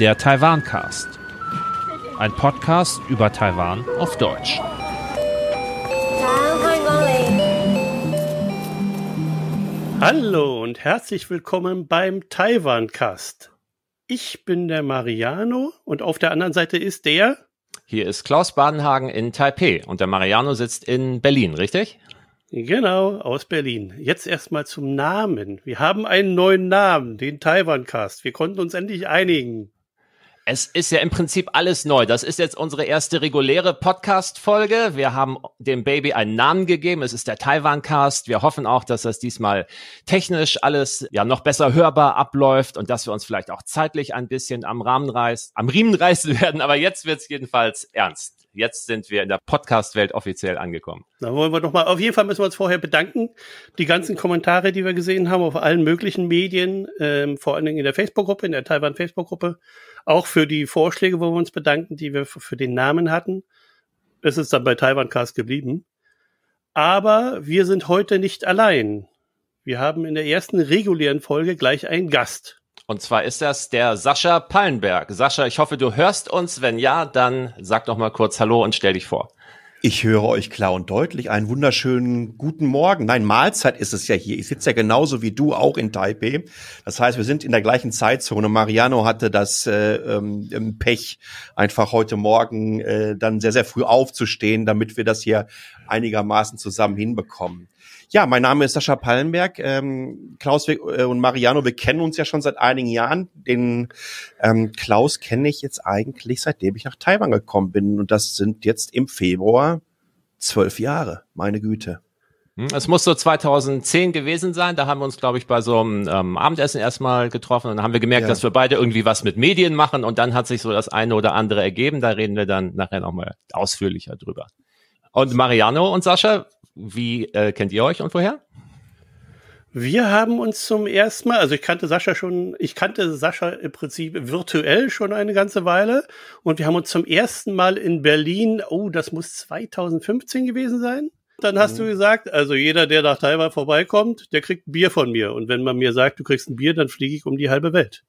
Der Taiwan-Cast. Ein Podcast über Taiwan auf Deutsch. Hallo und herzlich willkommen beim Taiwan-Cast. Ich bin der Mariano und auf der anderen Seite ist der. Hier ist Klaus Badenhagen in Taipei und der Mariano sitzt in Berlin, richtig? Genau, aus Berlin. Jetzt erstmal zum Namen. Wir haben einen neuen Namen, den Taiwan-Cast. Wir konnten uns endlich einigen. Es ist ja im Prinzip alles neu. Das ist jetzt unsere erste reguläre Podcast-Folge. Wir haben dem Baby einen Namen gegeben. Es ist der Taiwan-Cast. Wir hoffen auch, dass das diesmal technisch alles ja noch besser hörbar abläuft und dass wir uns vielleicht auch zeitlich ein bisschen am Rahmen reißen, am Riemen reißen werden. Aber jetzt wird's jedenfalls ernst. Jetzt sind wir in der Podcast-Welt offiziell angekommen. Da wollen wir nochmal, auf jeden Fall müssen wir uns vorher bedanken. Die ganzen Kommentare, die wir gesehen haben auf allen möglichen Medien, ähm, vor allen Dingen in der Facebook-Gruppe, in der Taiwan-Facebook-Gruppe, auch für die Vorschläge wollen wir uns bedanken, die wir für den Namen hatten. Es ist dann bei Taiwancast geblieben. Aber wir sind heute nicht allein. Wir haben in der ersten regulären Folge gleich einen Gast. Und zwar ist das der Sascha Pallenberg. Sascha, ich hoffe, du hörst uns. Wenn ja, dann sag doch mal kurz Hallo und stell dich vor. Ich höre euch klar und deutlich. Einen wunderschönen guten Morgen. Nein, Mahlzeit ist es ja hier. Ich sitze ja genauso wie du auch in Taipei. Das heißt, wir sind in der gleichen Zeitzone. Mariano hatte das äh, ähm, Pech, einfach heute Morgen äh, dann sehr, sehr früh aufzustehen, damit wir das hier einigermaßen zusammen hinbekommen. Ja, mein Name ist Sascha Pallenberg. Ähm, Klaus äh, und Mariano, wir kennen uns ja schon seit einigen Jahren. Den ähm, Klaus kenne ich jetzt eigentlich, seitdem ich nach Taiwan gekommen bin. Und das sind jetzt im Februar zwölf Jahre, meine Güte. Hm, es muss so 2010 gewesen sein. Da haben wir uns, glaube ich, bei so einem ähm, Abendessen erstmal getroffen und haben wir gemerkt, ja. dass wir beide irgendwie was mit Medien machen und dann hat sich so das eine oder andere ergeben. Da reden wir dann nachher nochmal ausführlicher drüber. Und Mariano und Sascha, wie äh, kennt ihr euch und woher? Wir haben uns zum ersten Mal, also ich kannte Sascha schon, ich kannte Sascha im Prinzip virtuell schon eine ganze Weile und wir haben uns zum ersten Mal in Berlin, oh, das muss 2015 gewesen sein. Dann hast mhm. du gesagt, also jeder, der nach Taiwan vorbeikommt, der kriegt ein Bier von mir. Und wenn man mir sagt, du kriegst ein Bier, dann fliege ich um die halbe Welt.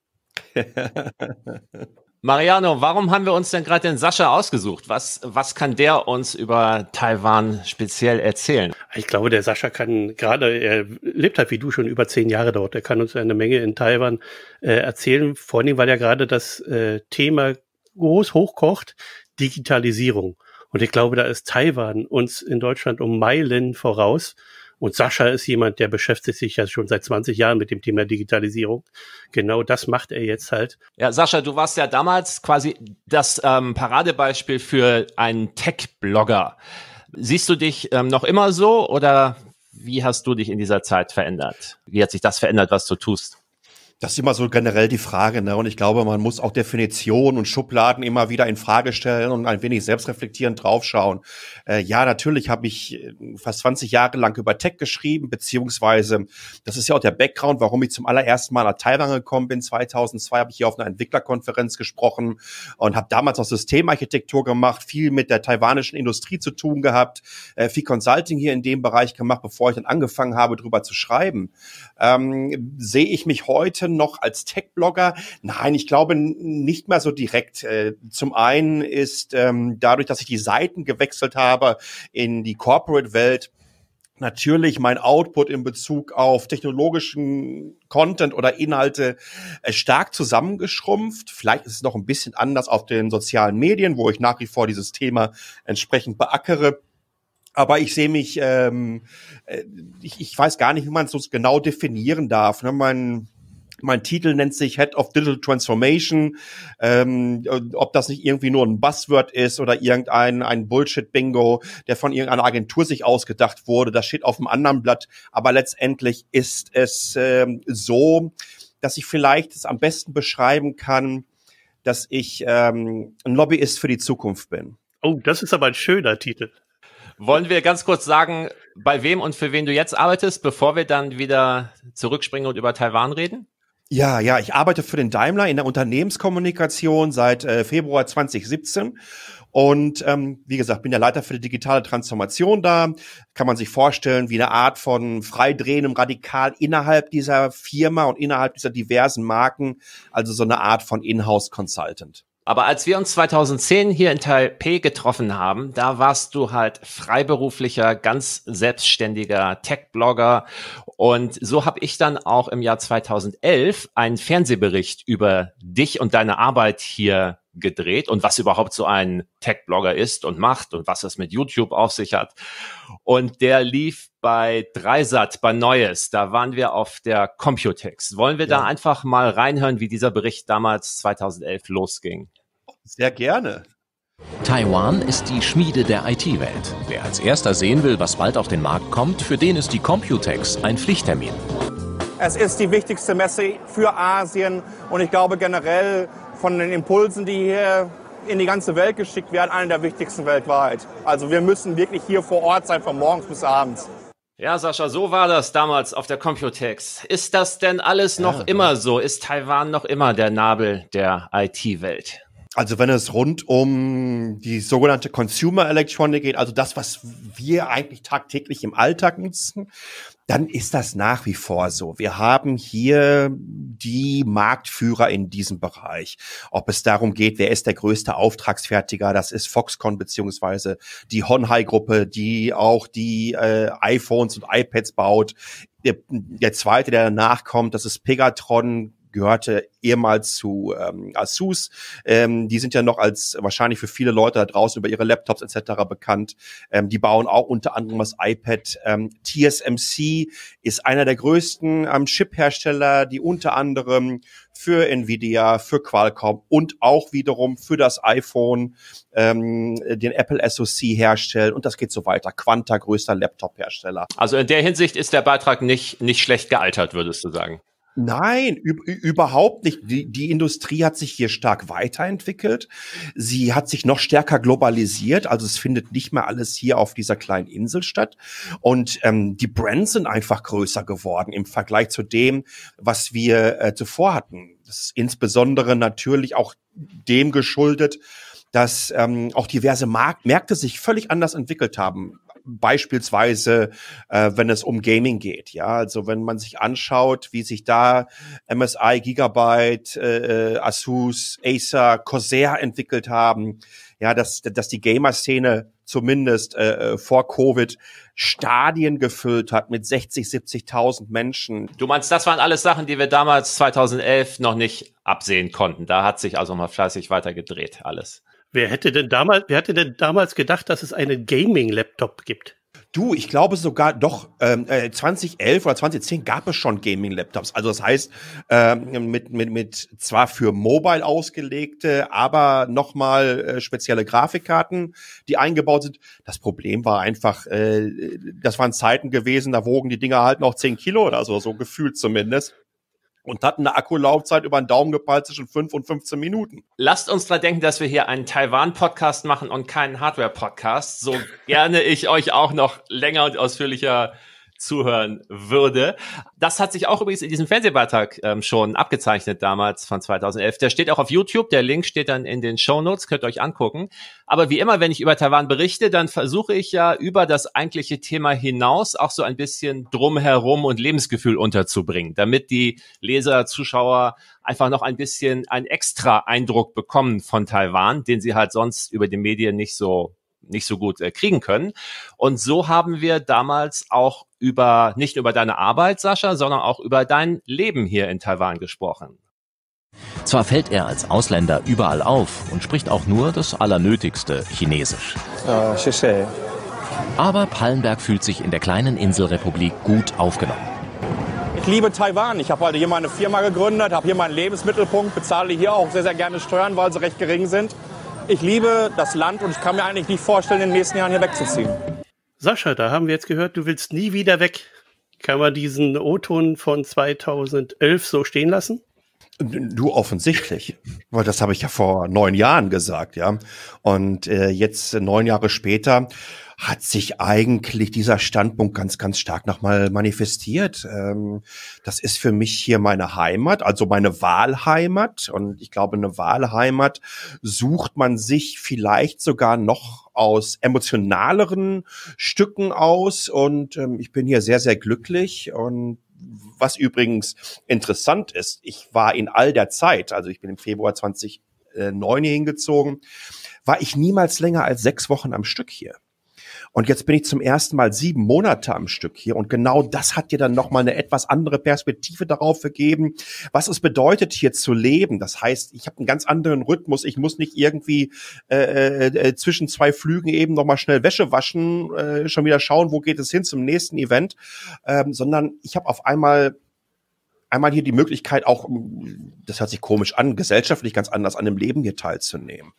Mariano, warum haben wir uns denn gerade den Sascha ausgesucht? Was, was kann der uns über Taiwan speziell erzählen? Ich glaube, der Sascha kann gerade, er lebt halt wie du schon über zehn Jahre dort. Er kann uns eine Menge in Taiwan äh, erzählen, vor allem, weil er gerade das äh, Thema groß hochkocht, Digitalisierung. Und ich glaube, da ist Taiwan uns in Deutschland um Meilen voraus. Und Sascha ist jemand, der beschäftigt sich ja schon seit 20 Jahren mit dem Thema Digitalisierung. Genau das macht er jetzt halt. Ja, Sascha, du warst ja damals quasi das ähm, Paradebeispiel für einen Tech-Blogger. Siehst du dich ähm, noch immer so oder wie hast du dich in dieser Zeit verändert? Wie hat sich das verändert, was du tust? das ist immer so generell die Frage, ne? Und ich glaube, man muss auch Definitionen und Schubladen immer wieder in Frage stellen und ein wenig selbstreflektierend draufschauen. Äh, ja, natürlich habe ich äh, fast 20 Jahre lang über Tech geschrieben, beziehungsweise das ist ja auch der Background, warum ich zum allerersten Mal nach Taiwan gekommen bin. 2002 habe ich hier auf einer Entwicklerkonferenz gesprochen und habe damals auch Systemarchitektur gemacht, viel mit der taiwanischen Industrie zu tun gehabt, äh, viel Consulting hier in dem Bereich gemacht, bevor ich dann angefangen habe, drüber zu schreiben. Ähm, sehe ich mich heute heute noch als Tech-Blogger? Nein, ich glaube nicht mehr so direkt. Äh, zum einen ist ähm, dadurch, dass ich die Seiten gewechselt habe in die Corporate-Welt, natürlich mein Output in Bezug auf technologischen Content oder Inhalte äh, stark zusammengeschrumpft. Vielleicht ist es noch ein bisschen anders auf den sozialen Medien, wo ich nach wie vor dieses Thema entsprechend beackere. Aber ich sehe mich, ähm, äh, ich, ich weiß gar nicht, wie man es so genau definieren darf. Ne? Mein mein Titel nennt sich Head of Digital Transformation. Ähm, äh, ob das nicht irgendwie nur ein Buzzword ist oder irgendein ein Bullshit-Bingo, der von irgendeiner Agentur sich ausgedacht wurde, das steht auf einem anderen Blatt. Aber letztendlich ist es ähm, so, dass ich vielleicht es am besten beschreiben kann, dass ich ähm, ein Lobbyist für die Zukunft bin. Oh, das ist aber ein schöner Titel. Wollen wir ganz kurz sagen, bei wem und für wen du jetzt arbeitest, bevor wir dann wieder zurückspringen und über Taiwan reden? Ja, ja, ich arbeite für den Daimler in der Unternehmenskommunikation seit äh, Februar 2017 und ähm, wie gesagt, bin der Leiter für die digitale Transformation da. Kann man sich vorstellen, wie eine Art von freidrehendem Radikal innerhalb dieser Firma und innerhalb dieser diversen Marken, also so eine Art von Inhouse Consultant. Aber als wir uns 2010 hier in Taipei getroffen haben, da warst du halt freiberuflicher, ganz selbstständiger Tech-Blogger. Und so habe ich dann auch im Jahr 2011 einen Fernsehbericht über dich und deine Arbeit hier gedreht und was überhaupt so ein Tech-Blogger ist und macht und was das mit YouTube auf sich hat. Und der lief bei Dreisat, bei Neues. Da waren wir auf der Computex. Wollen wir ja. da einfach mal reinhören, wie dieser Bericht damals 2011 losging? Sehr gerne. Taiwan ist die Schmiede der IT-Welt. Wer als erster sehen will, was bald auf den Markt kommt, für den ist die Computex ein Pflichttermin. Es ist die wichtigste Messe für Asien und ich glaube generell von den Impulsen, die hier in die ganze Welt geschickt werden, eine der wichtigsten weltweit. Also wir müssen wirklich hier vor Ort sein, von morgens bis abends. Ja, Sascha, so war das damals auf der Computex. Ist das denn alles noch ja. immer so? Ist Taiwan noch immer der Nabel der IT-Welt? Also wenn es rund um die sogenannte Consumer Electronic geht, also das, was wir eigentlich tagtäglich im Alltag nutzen, dann ist das nach wie vor so. Wir haben hier die Marktführer in diesem Bereich. Ob es darum geht, wer ist der größte Auftragsfertiger, das ist Foxconn beziehungsweise die Honhai-Gruppe, die auch die äh, iPhones und iPads baut. Der, der zweite, der danach kommt, das ist Pegatron, gehörte ehemals zu ähm, Asus. Ähm, die sind ja noch als wahrscheinlich für viele Leute da draußen über ihre Laptops etc. bekannt. Ähm, die bauen auch unter anderem das iPad. Ähm, TSMC ist einer der größten ähm, Chip-Hersteller, die unter anderem für Nvidia, für Qualcomm und auch wiederum für das iPhone ähm, den Apple SoC herstellen und das geht so weiter. Quanta größter Laptop-Hersteller. Also in der Hinsicht ist der Beitrag nicht nicht schlecht gealtert, würdest du sagen? Nein, überhaupt nicht. Die, die Industrie hat sich hier stark weiterentwickelt. Sie hat sich noch stärker globalisiert. Also es findet nicht mehr alles hier auf dieser kleinen Insel statt. Und ähm, die Brands sind einfach größer geworden im Vergleich zu dem, was wir äh, zuvor hatten. Das ist insbesondere natürlich auch dem geschuldet, dass ähm, auch diverse Mark Märkte sich völlig anders entwickelt haben beispielsweise, äh, wenn es um Gaming geht. Ja, also wenn man sich anschaut, wie sich da MSI, Gigabyte, äh, äh, Asus, Acer, Corsair entwickelt haben, ja, dass, dass die Gamer-Szene zumindest äh, äh vor Covid Stadien gefüllt hat mit 60, 70.000 Menschen. Du meinst, das waren alles Sachen, die wir damals 2011 noch nicht absehen konnten. Da hat sich also mal fleißig weitergedreht alles. Wer hätte denn damals, wer hätte denn damals gedacht, dass es einen Gaming-Laptop gibt? Du, ich glaube sogar doch, ähm, äh, 2011 oder 2010 gab es schon Gaming-Laptops. Also das heißt, äh, mit, mit, mit zwar für Mobile ausgelegte, aber nochmal äh, spezielle Grafikkarten, die eingebaut sind. Das Problem war einfach, äh, das waren Zeiten gewesen, da wogen die Dinger halt noch 10 Kilo oder so, so gefühlt zumindest und hat eine Akkulaufzeit über den Daumen gepeilt zwischen 5 und 15 Minuten. Lasst uns da denken, dass wir hier einen Taiwan-Podcast machen und keinen Hardware-Podcast, so gerne ich euch auch noch länger und ausführlicher zuhören würde. Das hat sich auch übrigens in diesem Fernsehbeitrag ähm, schon abgezeichnet damals von 2011. Der steht auch auf YouTube, der Link steht dann in den Show Notes, könnt ihr euch angucken. Aber wie immer, wenn ich über Taiwan berichte, dann versuche ich ja über das eigentliche Thema hinaus auch so ein bisschen drumherum und Lebensgefühl unterzubringen, damit die Leser, Zuschauer einfach noch ein bisschen einen extra Eindruck bekommen von Taiwan, den sie halt sonst über die Medien nicht so nicht so gut äh, kriegen können. Und so haben wir damals auch über, nicht über deine Arbeit, Sascha, sondern auch über dein Leben hier in Taiwan gesprochen. Zwar fällt er als Ausländer überall auf und spricht auch nur das Allernötigste Chinesisch. Oh, Aber Pallenberg fühlt sich in der kleinen Inselrepublik gut aufgenommen. Ich liebe Taiwan. Ich habe halt hier meine Firma gegründet, habe hier meinen Lebensmittelpunkt, bezahle hier auch sehr, sehr gerne Steuern, weil sie recht gering sind ich liebe das Land und ich kann mir eigentlich nicht vorstellen, in den nächsten Jahren hier wegzuziehen. Sascha, da haben wir jetzt gehört, du willst nie wieder weg. Kann man diesen O-Ton von 2011 so stehen lassen? Du offensichtlich, weil das habe ich ja vor neun Jahren gesagt, ja. Und äh, jetzt äh, neun Jahre später hat sich eigentlich dieser Standpunkt ganz, ganz stark nochmal manifestiert. Ähm, das ist für mich hier meine Heimat, also meine Wahlheimat. Und ich glaube, eine Wahlheimat sucht man sich vielleicht sogar noch aus emotionaleren Stücken aus. Und ähm, ich bin hier sehr, sehr glücklich und was übrigens interessant ist, ich war in all der Zeit, also ich bin im Februar 2009 äh, hier hingezogen, war ich niemals länger als sechs Wochen am Stück hier. Und jetzt bin ich zum ersten Mal sieben Monate am Stück hier. Und genau das hat dir dann nochmal eine etwas andere Perspektive darauf gegeben, was es bedeutet, hier zu leben. Das heißt, ich habe einen ganz anderen Rhythmus. Ich muss nicht irgendwie äh, äh, äh zwischen zwei Flügen eben nochmal schnell Wäsche waschen, äh, schon wieder schauen, wo geht es hin zum nächsten Event, ähm, sondern ich habe auf einmal einmal hier die Möglichkeit, auch, ähm, das hört sich komisch an, gesellschaftlich ganz anders an dem Leben hier teilzunehmen.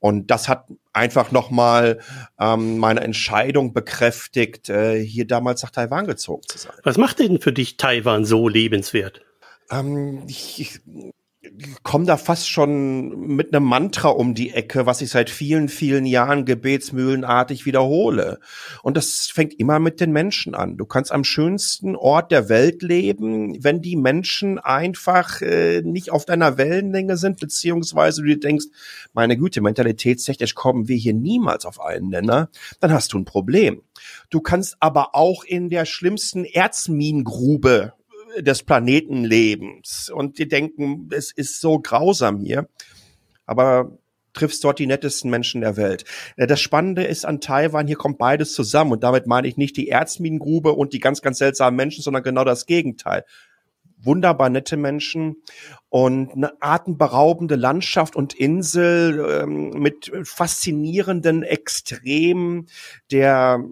Und das hat einfach nochmal ähm, meine Entscheidung bekräftigt, äh, hier damals nach Taiwan gezogen zu sein. Was macht denn für dich Taiwan so lebenswert? Ähm, ich, ich, komme da fast schon mit einem Mantra um die Ecke, was ich seit vielen, vielen Jahren gebetsmühlenartig wiederhole. Und das fängt immer mit den Menschen an. Du kannst am schönsten Ort der Welt leben, wenn die Menschen einfach äh, nicht auf deiner Wellenlänge sind, beziehungsweise du dir denkst, meine Güte, mentalitätstechnisch kommen wir hier niemals auf einen Nenner, dann hast du ein Problem. Du kannst aber auch in der schlimmsten Erzmingrube des Planetenlebens. Und die denken, es ist so grausam hier. Aber triffst dort die nettesten Menschen der Welt. Äh, das Spannende ist an Taiwan, hier kommt beides zusammen. Und damit meine ich nicht die Erzminengrube und die ganz, ganz seltsamen Menschen, sondern genau das Gegenteil. Wunderbar nette Menschen und eine atemberaubende Landschaft und Insel ähm, mit faszinierenden Extremen der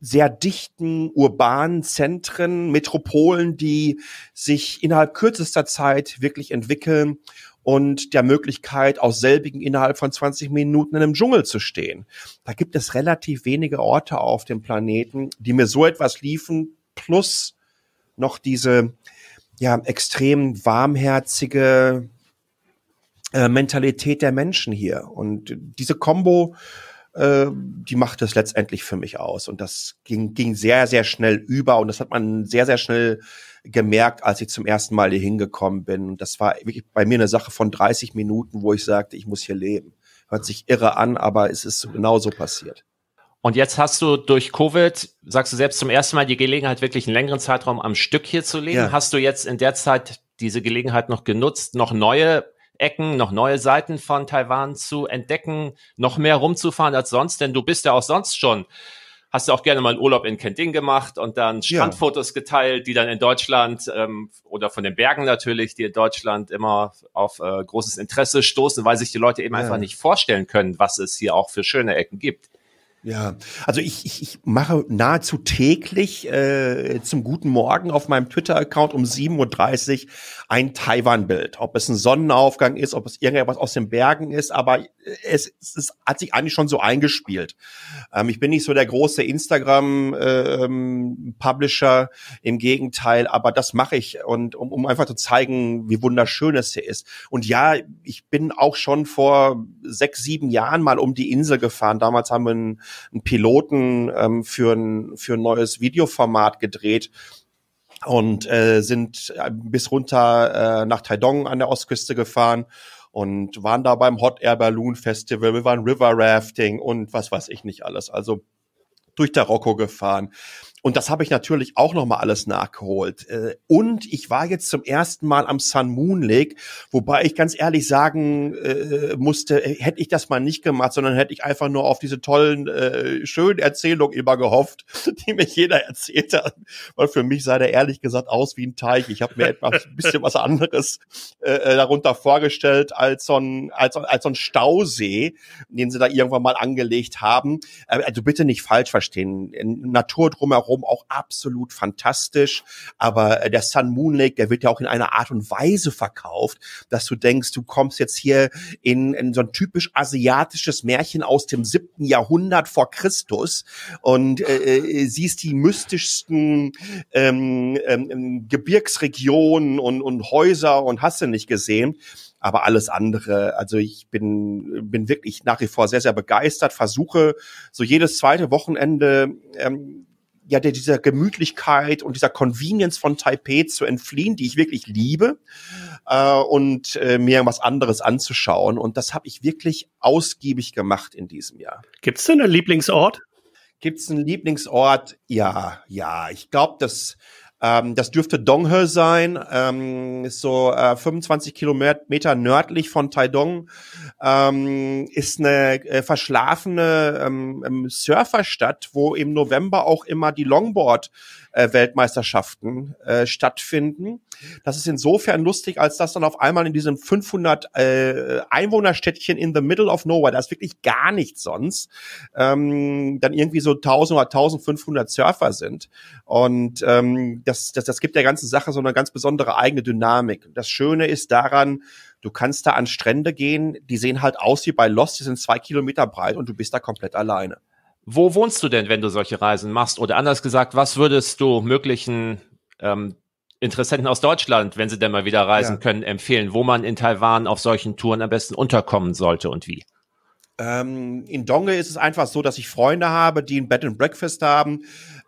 sehr dichten urbanen Zentren, Metropolen, die sich innerhalb kürzester Zeit wirklich entwickeln und der Möglichkeit, aus selbigen innerhalb von 20 Minuten in einem Dschungel zu stehen. Da gibt es relativ wenige Orte auf dem Planeten, die mir so etwas liefen, plus noch diese ja, extrem warmherzige äh, Mentalität der Menschen hier. Und diese Combo ähm, die macht es letztendlich für mich aus. Und das ging, ging sehr, sehr schnell über. Und das hat man sehr, sehr schnell gemerkt, als ich zum ersten Mal hier hingekommen bin. Und das war wirklich bei mir eine Sache von 30 Minuten, wo ich sagte, ich muss hier leben. Hört sich irre an, aber es ist genauso passiert. Und jetzt hast du durch Covid, sagst du selbst zum ersten Mal die Gelegenheit, wirklich einen längeren Zeitraum am Stück hier zu leben. Ja. Hast du jetzt in der Zeit diese Gelegenheit noch genutzt, noch neue Ecken, noch neue Seiten von Taiwan zu entdecken, noch mehr rumzufahren als sonst, denn du bist ja auch sonst schon hast du auch gerne mal einen Urlaub in Kending gemacht und dann Strandfotos ja. geteilt, die dann in Deutschland ähm, oder von den Bergen natürlich, die in Deutschland immer auf äh, großes Interesse stoßen, weil sich die Leute eben ja. einfach nicht vorstellen können, was es hier auch für schöne Ecken gibt. Ja, also ich, ich, ich mache nahezu täglich äh, zum guten Morgen auf meinem Twitter-Account um 7.30 Uhr ein Taiwan-Bild. Ob es ein Sonnenaufgang ist, ob es irgendetwas aus den Bergen ist, aber es, es, es hat sich eigentlich schon so eingespielt. Ähm, ich bin nicht so der große Instagram-Publisher, ähm, äh, im Gegenteil, aber das mache ich, und um, um einfach zu zeigen, wie wunderschön es hier ist. Und ja, ich bin auch schon vor sechs, sieben Jahren mal um die Insel gefahren. Damals haben wir einen, einen Piloten ähm, für, ein, für ein neues Videoformat gedreht und äh, sind äh, bis runter äh, nach Taidong an der Ostküste gefahren und waren da beim Hot Air Balloon Festival, wir waren River Rafting und was weiß ich nicht alles. Also durch Tarocco gefahren. Und das habe ich natürlich auch nochmal alles nachgeholt. Äh, und ich war jetzt zum ersten Mal am Sun Moon Lake, wobei ich ganz ehrlich sagen äh, musste, äh, hätte ich das mal nicht gemacht, sondern hätte ich einfach nur auf diese tollen, äh, schönen Erzählungen immer gehofft, die mir jeder erzählt hat. Weil für mich sah der ehrlich gesagt aus wie ein Teich. Ich habe mir etwas, ein bisschen was anderes äh, äh darunter vorgestellt als so, ein, als, als so ein Stausee, den sie da irgendwann mal angelegt haben. Also bitte nicht falsch verstehen. Natur drumherum drumherum auch absolut fantastisch. Aber äh, der Sun Moon Lake, der wird ja auch in einer Art und Weise verkauft, dass du denkst, du kommst jetzt hier in, in so ein typisch asiatisches Märchen aus dem siebten Jahrhundert vor Christus und äh, äh siehst die mystischsten ähm, ähm, ähm, Gebirgsregionen und, und Häuser und hast du nicht gesehen. Aber alles andere, also ich bin, bin wirklich nach wie vor sehr, sehr begeistert, versuche so jedes zweite Wochenende ähm, ja der, dieser Gemütlichkeit und dieser Convenience von Taipei zu entfliehen, die ich wirklich liebe, äh, und äh, mir was anderes anzuschauen. Und das habe ich wirklich ausgiebig gemacht in diesem Jahr. Gibt's denn einen Lieblingsort? Gibt's einen Lieblingsort? Ja, ja. Ich glaube, dass ähm, das dürfte Donghe sein, ähm, ist so äh, 25 Kilometer nördlich von Taidong, ähm, ist eine äh, verschlafene ähm, ähm, Surferstadt, wo im November auch immer die Longboard äh, Weltmeisterschaften äh, stattfinden. Das ist insofern lustig, als dass dann auf einmal in diesem 500 äh, Einwohnerstädtchen in the middle of nowhere, da ist wirklich gar nichts sonst, ähm, dann irgendwie so 1000 oder 1500 Surfer sind. Und ähm, das, das, das gibt der ganzen Sache so eine ganz besondere eigene Dynamik. Das Schöne ist daran, Du kannst da an Strände gehen, die sehen halt aus wie bei Lost, die sind zwei Kilometer breit und du bist da komplett alleine. Wo wohnst du denn, wenn du solche Reisen machst? Oder anders gesagt, was würdest du möglichen ähm, Interessenten aus Deutschland, wenn sie denn mal wieder reisen ja. können, empfehlen, wo man in Taiwan auf solchen Touren am besten unterkommen sollte und wie? Ähm, in Donge ist es einfach so, dass ich Freunde habe, die ein Bed and Breakfast haben.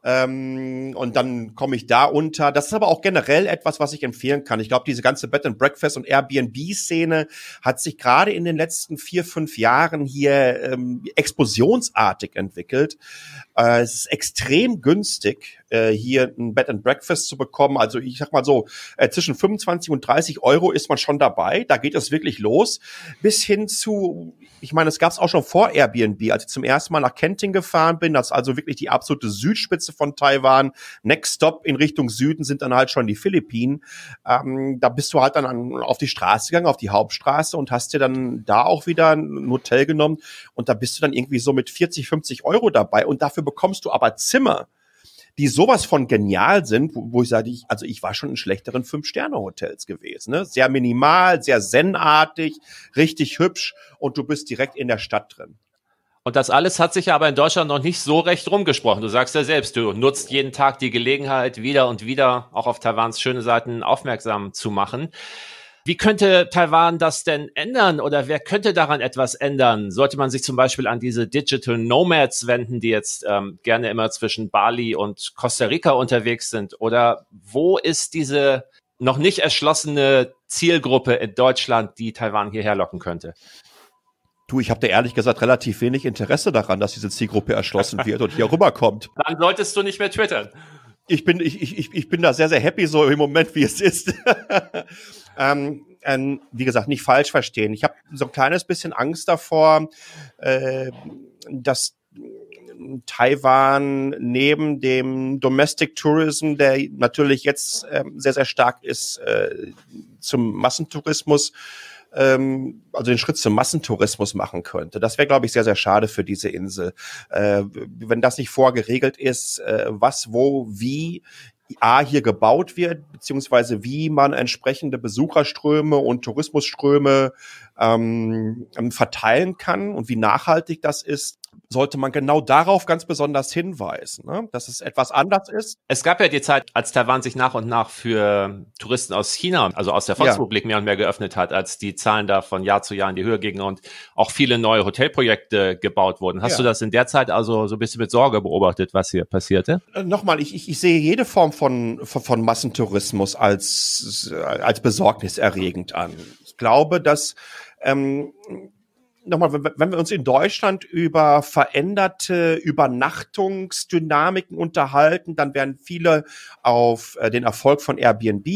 Ähm, und dann komme ich da unter. Das ist aber auch generell etwas, was ich empfehlen kann. Ich glaube, diese ganze Bed and Breakfast und Airbnb-Szene hat sich gerade in den letzten vier, fünf Jahren hier ähm, explosionsartig entwickelt. Äh, es ist extrem günstig, äh, hier ein Bed and Breakfast zu bekommen. Also ich sag mal so, äh, zwischen 25 und 30 Euro ist man schon dabei. Da geht es wirklich los. Bis hin zu, ich meine, es gab es auch schon vor Airbnb, als ich zum ersten Mal nach Kenting gefahren bin. Das ist also wirklich die absolute Südspitze Südküste von Taiwan. Next Stop in Richtung Süden sind dann halt schon die Philippinen. Ähm, da bist du halt dann an, auf die Straße gegangen, auf die Hauptstraße und hast dir dann da auch wieder ein Hotel genommen. Und da bist du dann irgendwie so mit 40, 50 Euro dabei. Und dafür bekommst du aber Zimmer die sowas von genial sind, wo, wo ich sage, ich, also ich war schon in schlechteren Fünf-Sterne-Hotels gewesen. Ne? Sehr minimal, sehr zenartig, richtig hübsch und du bist direkt in der Stadt drin. Und das alles hat sich aber in Deutschland noch nicht so recht rumgesprochen. Du sagst ja selbst, du nutzt jeden Tag die Gelegenheit, wieder und wieder auch auf Taiwans schöne Seiten aufmerksam zu machen. Wie könnte Taiwan das denn ändern oder wer könnte daran etwas ändern? Sollte man sich zum Beispiel an diese Digital Nomads wenden, die jetzt ähm, gerne immer zwischen Bali und Costa Rica unterwegs sind? Oder wo ist diese noch nicht erschlossene Zielgruppe in Deutschland, die Taiwan hierher locken könnte? Du, ich habe da ehrlich gesagt relativ wenig Interesse daran, dass diese Zielgruppe erschlossen wird und hier rüberkommt. Dann solltest du nicht mehr twittern. Ich bin, ich, ich, ich bin da sehr, sehr happy so im Moment, wie es ist. ähm, ähm, wie gesagt, nicht falsch verstehen. Ich habe so ein kleines bisschen Angst davor, äh, dass Taiwan neben dem Domestic Tourism, der natürlich jetzt äh, sehr, sehr stark ist, äh, zum Massentourismus ähm, also den Schritt zum Massentourismus machen könnte. Das wäre, glaube ich, sehr, sehr schade für diese Insel. Äh, wenn das nicht vorgeregelt ist, äh, was, wo, wie A hier gebaut wird, beziehungsweise wie man entsprechende Besucherströme und Tourismusströme ähm, verteilen kann und wie nachhaltig das ist, sollte man genau darauf ganz besonders hinweisen, ne? dass es etwas anders ist. Es gab ja die Zeit, als Taiwan sich nach und nach für Touristen aus China, also aus der Volksrepublik ja. mehr und mehr geöffnet hat, als die Zahlen da von Jahr zu Jahr in die Höhe gingen und auch viele neue Hotelprojekte gebaut wurden. Hast ja. du das in der Zeit also so ein bisschen mit Sorge beobachtet, was hier passierte? Äh, Nochmal, ich, ich, ich sehe jede Form von, von, von Massentourismus als, als besorgniserregend an. Ich glaube, dass ähm, nochmal, wenn wir uns in Deutschland über veränderte Übernachtungsdynamiken unterhalten, dann werden viele auf äh, den Erfolg von Airbnb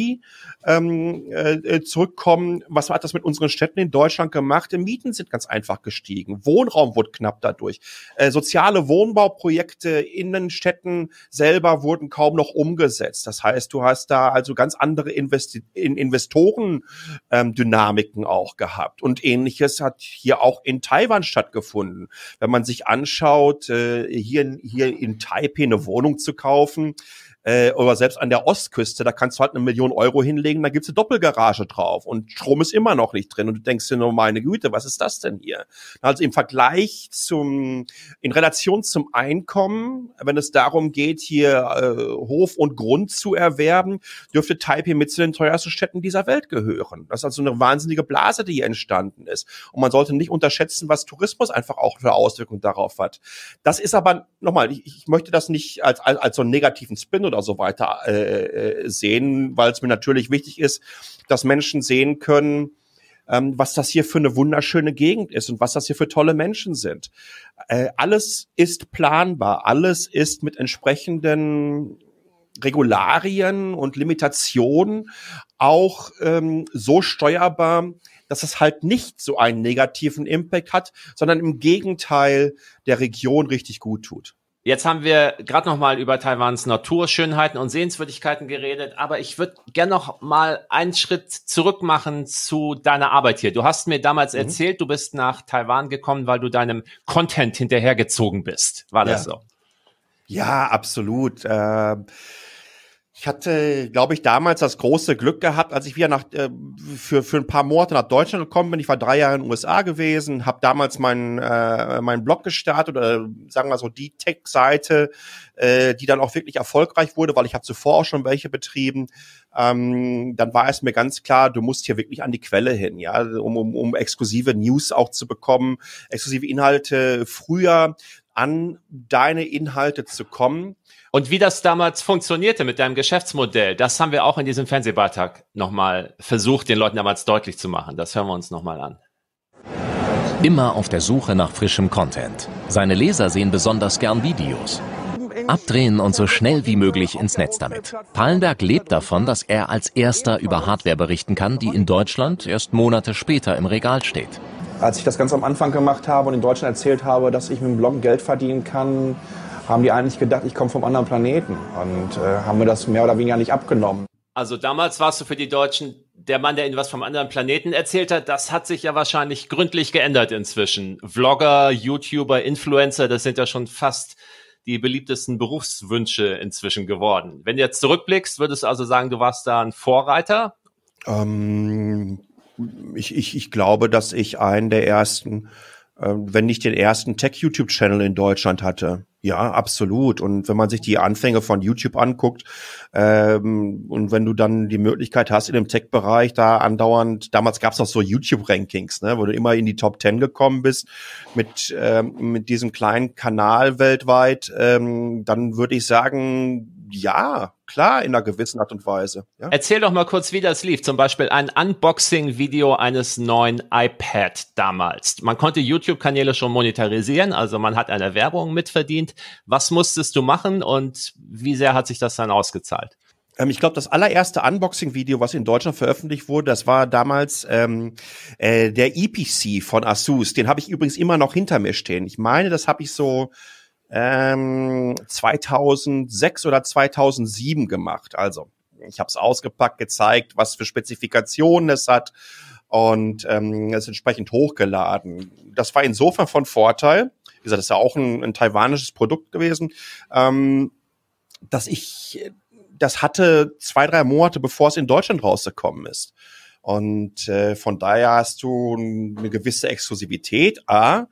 ähm, äh, äh, zurückkommen. Was hat das mit unseren Städten in Deutschland gemacht? Die Mieten sind ganz einfach gestiegen. Wohnraum wurde knapp dadurch. Äh, soziale Wohnbauprojekte in den Städten selber wurden kaum noch umgesetzt. Das heißt, du hast da also ganz andere Investi in Investoren-Dynamiken ähm, auch gehabt. Und ähnliches hat hier auch auch in Taiwan stattgefunden. Wenn man sich anschaut, hier, äh, hier in Taipei eine Wohnung zu kaufen, äh, oder selbst an der Ostküste, da kannst du halt eine Million Euro hinlegen, da gibt's eine Doppelgarage drauf und Strom ist immer noch nicht drin und du denkst dir nur, meine Güte, was ist das denn hier? Also im Vergleich zum, in Relation zum Einkommen, wenn es darum geht, hier äh, Hof und Grund zu erwerben, dürfte Taipei mit zu den teuersten Städten dieser Welt gehören. Das ist also eine wahnsinnige Blase, die hier entstanden ist. Und man sollte nicht unterschätzen, was Tourismus einfach auch für Auswirkungen darauf hat. Das ist aber nochmal, ich, ich möchte das nicht als, als, als so einen negativen Spin oder so weiter äh, äh sehen, weil es mir natürlich wichtig ist, dass Menschen sehen können, ähm, was das hier für eine wunderschöne Gegend ist und was das hier für tolle Menschen sind. Äh, alles ist planbar, alles ist mit entsprechenden Regularien und Limitationen auch ähm, so steuerbar, dass es halt nicht so einen negativen Impact hat, sondern im Gegenteil der Region richtig gut tut. Jetzt haben wir gerade noch mal über Taiwans Naturschönheiten und Sehenswürdigkeiten geredet, aber ich würde gerne noch mal einen Schritt zurück machen zu deiner Arbeit hier. Du hast mir damals mhm. erzählt, du bist nach Taiwan gekommen, weil du deinem Content hinterhergezogen bist. War das ja. so? Ja, absolut. Ähm ich hatte, glaube ich, damals das große Glück gehabt, als ich wieder nach, äh, für, für ein paar Monate nach Deutschland gekommen bin. Ich war drei Jahre in den USA gewesen, habe damals meinen, äh, meinen Blog gestartet oder sagen wir so die Tech-Seite, äh, die dann auch wirklich erfolgreich wurde, weil ich habe zuvor auch schon welche betrieben ähm, dann war es mir ganz klar, du musst hier wirklich an die Quelle hin, ja, um, um, um exklusive News auch zu bekommen, exklusive Inhalte früher an deine Inhalte zu kommen. Und wie das damals funktionierte mit deinem Geschäftsmodell, das haben wir auch in diesem Fernsehbeitrag nochmal versucht, den Leuten damals deutlich zu machen. Das hören wir uns nochmal an. Immer auf der Suche nach frischem Content. Seine Leser sehen besonders gern Videos. Abdrehen und so schnell wie möglich ins Netz damit. Pallenberg lebt davon, dass er als erster über Hardware berichten kann, die in Deutschland erst Monate später im Regal steht. Als ich das ganz am Anfang gemacht habe und in Deutschland erzählt habe, dass ich mit dem Blog Geld verdienen kann, haben die eigentlich gedacht, ich komme vom anderen Planeten und äh, haben mir das mehr oder weniger nicht abgenommen. Also damals warst du für die Deutschen der Mann, der ihnen was vom anderen Planeten erzählt hat. Das hat sich ja wahrscheinlich gründlich geändert inzwischen. Vlogger, YouTuber, Influencer, das sind ja schon fast die beliebtesten Berufswünsche inzwischen geworden. Wenn du jetzt zurückblickst, würdest du also sagen, du warst da ein Vorreiter? Ähm, ich, ich, ich glaube, dass ich einen der ersten, äh, wenn nicht den ersten Tech-YouTube-Channel in Deutschland hatte. Ja, absolut. Und wenn man sich die Anfänge von YouTube anguckt ähm, und wenn du dann die Möglichkeit hast, in dem Tech-Bereich da andauernd, damals gab es noch so YouTube-Rankings, ne, wo du immer in die Top 10 gekommen bist mit, ähm, mit diesem kleinen Kanal weltweit, ähm, dann würde ich sagen, ja, klar, in einer gewissen Art und Weise. Ja. Erzähl doch mal kurz, wie das lief. Zum Beispiel ein Unboxing-Video eines neuen iPad damals. Man konnte YouTube-Kanäle schon monetarisieren, also man hat eine Werbung mitverdient. Was musstest du machen und wie sehr hat sich das dann ausgezahlt? Ähm, ich glaube, das allererste Unboxing-Video, was in Deutschland veröffentlicht wurde, das war damals ähm, äh, der EPC von Asus. Den habe ich übrigens immer noch hinter mir stehen. Ich meine, das habe ich so ähm, 2006 oder 2007 gemacht. Also ich habe es ausgepackt, gezeigt, was für Spezifikationen es hat und ähm, es entsprechend hochgeladen. Das war insofern von Vorteil, wie gesagt, das ist ja auch ein, ein taiwanisches Produkt gewesen, ähm, dass ich das hatte zwei, drei Monate, bevor es in Deutschland rausgekommen ist. Und äh, von daher hast du eine gewisse Exklusivität, A,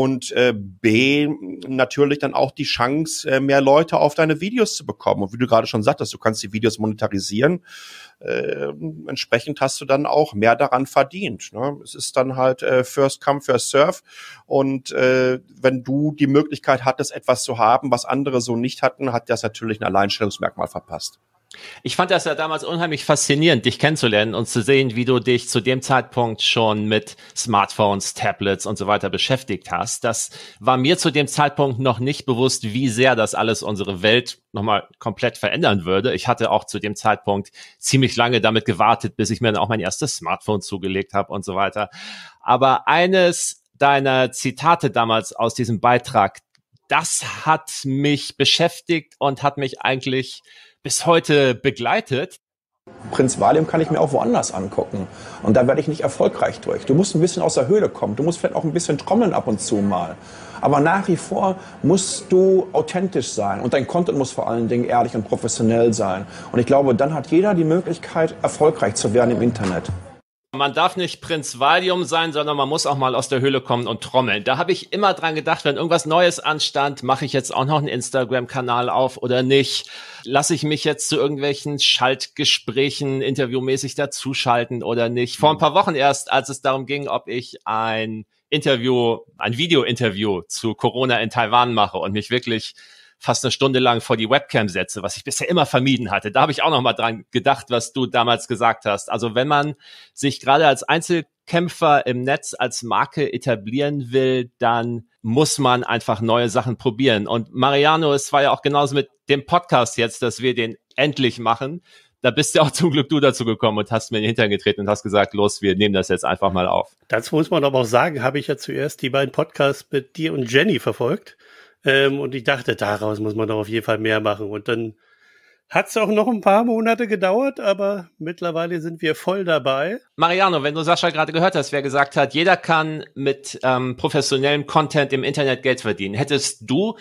und äh, B, natürlich dann auch die Chance, äh, mehr Leute auf deine Videos zu bekommen. Und wie du gerade schon sagtest, du kannst die Videos monetarisieren. Äh, entsprechend hast du dann auch mehr daran verdient. Ne? Es ist dann halt äh, First Come, First Serve. Und äh, wenn du die Möglichkeit hattest, etwas zu haben, was andere so nicht hatten, hat das natürlich ein Alleinstellungsmerkmal verpasst. Ich fand das ja damals unheimlich faszinierend, dich kennenzulernen und zu sehen, wie du dich zu dem Zeitpunkt schon mit Smartphones, Tablets und so weiter beschäftigt hast. Das war mir zu dem Zeitpunkt noch nicht bewusst, wie sehr das alles unsere Welt nochmal komplett verändern würde. Ich hatte auch zu dem Zeitpunkt ziemlich lange damit gewartet, bis ich mir dann auch mein erstes Smartphone zugelegt habe und so weiter. Aber eines deiner Zitate damals aus diesem Beitrag, das hat mich beschäftigt und hat mich eigentlich bis heute begleitet. Prinz Valium kann ich mir auch woanders angucken. Und da werde ich nicht erfolgreich durch. Du musst ein bisschen aus der Höhle kommen. Du musst vielleicht auch ein bisschen trommeln ab und zu mal. Aber nach wie vor musst du authentisch sein. Und dein Content muss vor allen Dingen ehrlich und professionell sein. Und ich glaube, dann hat jeder die Möglichkeit, erfolgreich zu werden im Internet. Man darf nicht Prinz Valium sein, sondern man muss auch mal aus der Höhle kommen und trommeln. Da habe ich immer dran gedacht, wenn irgendwas Neues anstand, mache ich jetzt auch noch einen Instagram-Kanal auf oder nicht? Lasse ich mich jetzt zu irgendwelchen Schaltgesprächen interviewmäßig dazuschalten oder nicht? Vor ein hm. paar Wochen erst, als es darum ging, ob ich ein Interview, ein Video-Interview zu Corona in Taiwan mache und mich wirklich fast eine Stunde lang vor die Webcam setze, was ich bisher immer vermieden hatte. Da habe ich auch noch mal dran gedacht, was du damals gesagt hast. Also wenn man sich gerade als Einzelkämpfer im Netz als Marke etablieren will, dann muss man einfach neue Sachen probieren. Und Mariano, es war ja auch genauso mit dem Podcast jetzt, dass wir den endlich machen da bist ja auch zum Glück du dazu gekommen und hast mir in den Hintern getreten und hast gesagt, los, wir nehmen das jetzt einfach mal auf. Das muss man aber auch sagen, habe ich ja zuerst die beiden Podcasts mit dir und Jenny verfolgt. Ähm, und ich dachte, daraus muss man doch auf jeden Fall mehr machen. Und dann hat es auch noch ein paar Monate gedauert, aber mittlerweile sind wir voll dabei. Mariano, wenn du Sascha gerade gehört hast, wer gesagt hat, jeder kann mit ähm, professionellem Content im Internet Geld verdienen, hättest du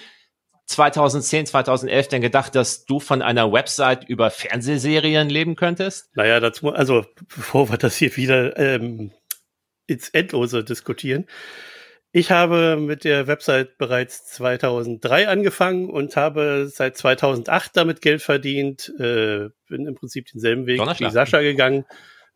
2010, 2011 denn gedacht, dass du von einer Website über Fernsehserien leben könntest? Naja, dazu, also bevor wir das hier wieder ähm, ins Endlose diskutieren, ich habe mit der Website bereits 2003 angefangen und habe seit 2008 damit Geld verdient. Äh, bin im Prinzip denselben Weg wie Sascha gegangen.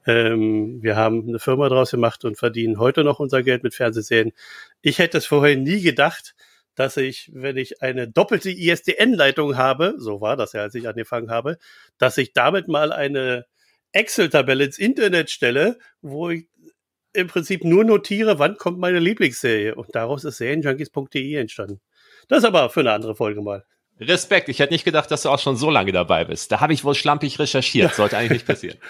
Ähm, wir haben eine Firma draus gemacht und verdienen heute noch unser Geld mit Fernsehserien. Ich hätte es vorher nie gedacht, dass ich, wenn ich eine doppelte ISDN-Leitung habe, so war das ja, als ich angefangen habe, dass ich damit mal eine Excel-Tabelle ins Internet stelle, wo ich im Prinzip nur notiere, wann kommt meine Lieblingsserie. Und daraus ist Serienjunkies.de entstanden. Das aber für eine andere Folge mal. Respekt, ich hätte nicht gedacht, dass du auch schon so lange dabei bist. Da habe ich wohl schlampig recherchiert, sollte eigentlich nicht passieren.